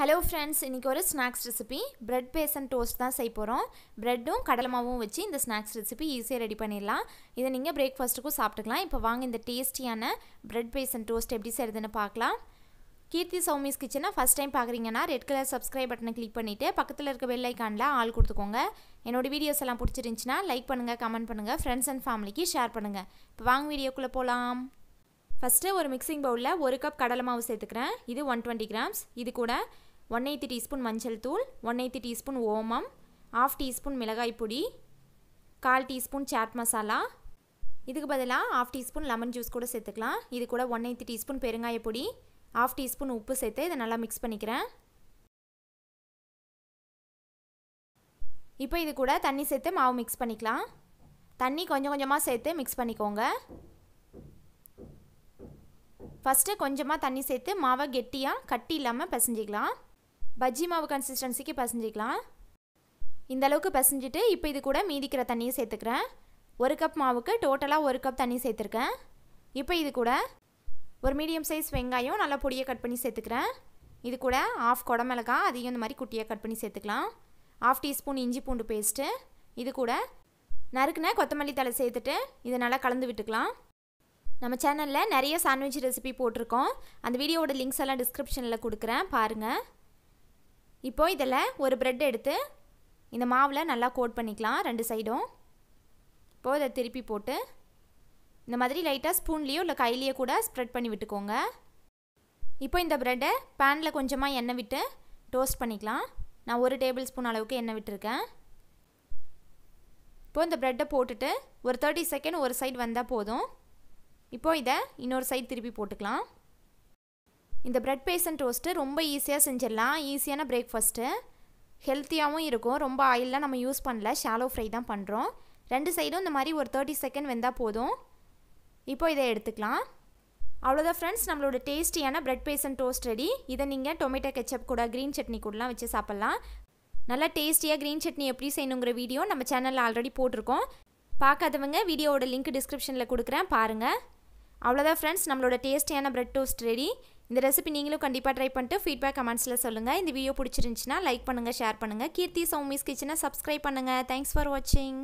hello friends இன்றைக்கி ஒரு snacks recipe bread base toast தான் செய்ய போகிறோம் ப்ரெட்டும் கடலமாவும் வச்சு இந்த ஸ்நாக்ஸ் ரெசிபி ஈஸியாக ரெடி பண்ணிடலாம் இதை நீங்கள் பிரேக்ஃபாஸ்ட்டுக்கும் சாப்பிட்டுக்கலாம் இப்போ வாங்க இந்த டேஸ்டியான ப்ரெட் பேஸ் டோஸ்ட் எப்படி செய்கிறதுன்னு பார்க்கலாம் கீர்த்தி சௌமிஸ் கிச்சனை ஃபஸ்ட் டைம் பார்க்குறீங்கன்னா ரெட் கலர் சப்ஸ்கிரைப் பட்டனை கிளிக் பண்ணிவிட்டு பக்கத்தில் இருக்க பெல் ஐக்கானில் ஆள் கொடுத்துக்கோங்க என்னோடய வீடியோஸ் எல்லாம் பிடிச்சிருந்துச்சின்னா லைக் பண்ணுங்கள் கமெண்ட் பண்ணுங்கள் ஃப்ரெண்ட்ஸ் அண்ட் ஃபேமிலிக்கு ஷேர் பண்ணுங்கள் இப்போ வாங்க வீடியோக்குள்ளே போகலாம் ஃபஸ்ட்டு ஒரு மிக்சிங் பவுலில் ஒரு கப் கடலை மாவு சேர்த்துக்கிறேன் இது ஒன் டுவெண்ட்டி கிராம்ஸ் இது கூட ஒன் எயித்து டீஸ்பூன் மஞ்சள் தூள் ஒன் எயித்து டீஸ்பூன் ஓமம் ஆஃப் டீஸ்பூன் மிளகாய் பொடி கால் டீஸ்பூன் சாட் மசாலா இதுக்கு பதிலாக ஆஃப் டீஸ்பூன் லெமன் ஜூஸ் கூட சேர்த்துக்கலாம் இது கூட ஒன் எயித்து டீஸ்பூன் பெருங்காய பொடி ஆஃப் டீஸ்பூன் உப்பு சேர்த்து இதை நல்லா மிக்ஸ் பண்ணிக்கிறேன் இப்போ இது கூட தண்ணி சேர்த்து மாவு மிக்ஸ் பண்ணிக்கலாம் தண்ணி கொஞ்சம் கொஞ்சமாக சேர்த்து மிக்ஸ் பண்ணிக்கோங்க ஃபஸ்ட்டு கொஞ்சமாக தண்ணி சேர்த்து மாவை கெட்டியாக கட்டி இல்லாமல் பிசைஞ்சிக்கலாம் பஜ்ஜி மாவு கன்சிஸ்டன்சிக்கு பசஞ்சிக்கலாம் இந்த அளவுக்கு பசஞ்சிட்டு இப்போ இது கூட மீதிக்கிற தண்ணியை சேர்த்துக்கிறேன் ஒரு கப் மாவுக்கு டோட்டலாக ஒரு கப் தண்ணி சேர்த்துருக்கேன் இப்போ இது கூட ஒரு மீடியம் சைஸ் வெங்காயம் நல்லா பொடியை கட் பண்ணி சேர்த்துக்கிறேன் இது கூட ஆஃப் குடமிளகா அதிகம் இந்த மாதிரி குட்டியாக கட் பண்ணி சேர்த்துக்கலாம் ஆஃப் டீஸ்பூன் இஞ்சி பூண்டு பேஸ்ட்டு இது கூட நறுக்குன கொத்தமல்லி தலை சேர்த்துட்டு இதை நல்லா கலந்து விட்டுக்கலாம் நம்ம சேனலில் நிறைய சாண்ட்விச் ரெசிபி போட்டிருக்கோம் அந்த வீடியோவோட லிங்க்ஸ் எல்லாம் டிஸ்கிரிப்ஷனில் கொடுக்குறேன் பாருங்கள் இப்போ இதில் ஒரு ப்ரெட் எடுத்து இந்த மாவில் நல்லா கோட் பண்ணிக்கலாம் ரெண்டு சைடும் இப்போது இதை திருப்பி போட்டு இந்த மாதிரி லைட்டாக ஸ்பூன்லேயோ இல்லை கையிலையோ கூட ஸ்ப்ரெட் பண்ணி விட்டுக்கோங்க இப்போ இந்த ப்ரெட்டை பேனில் கொஞ்சமாக எண்ணெய் விட்டு டோஸ்ட் பண்ணிக்கலாம் நான் ஒரு டேபிள் ஸ்பூன் அளவுக்கு எண்ணெய் விட்டுருக்கேன் இப்போது இந்த ப்ரெட்டை போட்டுட்டு ஒரு தேர்ட்டி செகண்ட் ஒரு சைடு வந்தால் போதும் இப்போது இதை இன்னொரு சைடு திருப்பி போட்டுக்கலாம் இந்த ப்ரெட் பேசன் டோஸ்ட்டு ரொம்ப ஈஸியாக செஞ்சிடலாம் ஈஸியான பிரேக்ஃபாஸ்ட்டு ஹெல்த்தியாகவும் இருக்கும் ரொம்ப ஆயிலெலாம் நம்ம யூஸ் பண்ணல ஷாலோ ஃப்ரை தான் பண்ணுறோம் ரெண்டு சைடும் இந்த மாதிரி ஒரு தேர்ட்டி செகண்ட் வெந்தால் போதும் இப்போ இதை எடுத்துக்கலாம் அவ்வளோதான் ஃப்ரெண்ட்ஸ் நம்மளோட டேஸ்டியான ப்ரெட் பேசன் டோஸ்ட் ரெடி இதை நீங்கள் டொமேட்டோ கெச்சப் கூட க்ரீன் சட்னி கூடலாம் வச்சு சாப்பிட்லாம் நல்லா டேஸ்டியாக க்ரீன் சட்னி எப்படி செய்யணுங்கிற வீடியோ நம்ம சேனலில் ஆல்ரெடி போட்டிருக்கோம் பார்க்காதவங்க வீடியோவோட லிங்க் டிஸ்கிரிப்ஷனில் கொடுக்குறேன் பாருங்கள் அவ்வளோதான் ஃப்ரெண்ட்ஸ் நம்மளோட டேஸ்டியான ப்ரெட் டோஸ்ட் ரெடி இந்த ரெசிபி நீங்களும் கண்டிப்பாக ட்ரை பண்ணிட்டு ஃபீட்பேக் கமெண்ட்ஸில் சொல்லுங்கள் இந்த வீடியோ பிடிச்சிருந்துச்சின்னா லைக் பண்ணுங்கள் ஷேர் பண்ணுங்கள் கீர்த்தி சௌமிஸ் கிச்சனை சப்ஸ்கிரைப் பண்ணுங்கள் தேங்க்ஸ் ஃபார் வாட்சிங்